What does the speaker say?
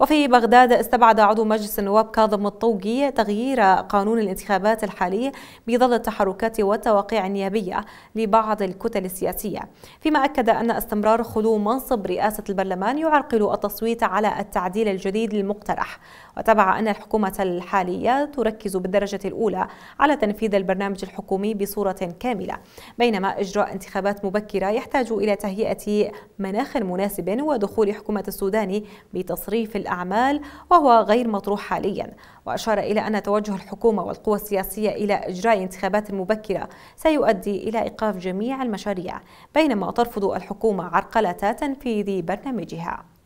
وفي بغداد استبعد عضو مجلس النواب كاظم الطوقي تغيير قانون الانتخابات الحالي بظل التحركات والتواقيع النيابية لبعض الكتل السياسية فيما أكد أن استمرار خلو منصب رئاسة البرلمان يعرقل التصويت على التعديل الجديد للمقترح وتبع أن الحكومة الحالية تركز بالدرجة الأولى على تنفيذ البرنامج الحكومي بصورة كاملة بينما إجراء انتخابات مبكرة يحتاج إلى تهيئة مناخ مناسب ودخول حكومة السودان بتصريف الأعمال وهو غير مطروح حاليا وأشار إلى أن توجه الحكومة والقوى السياسية إلى إجراء انتخابات مبكرة سيؤدي إلى إيقاف جميع المشاريع بينما ترفض الحكومة عرقلة تنفيذ برنامجها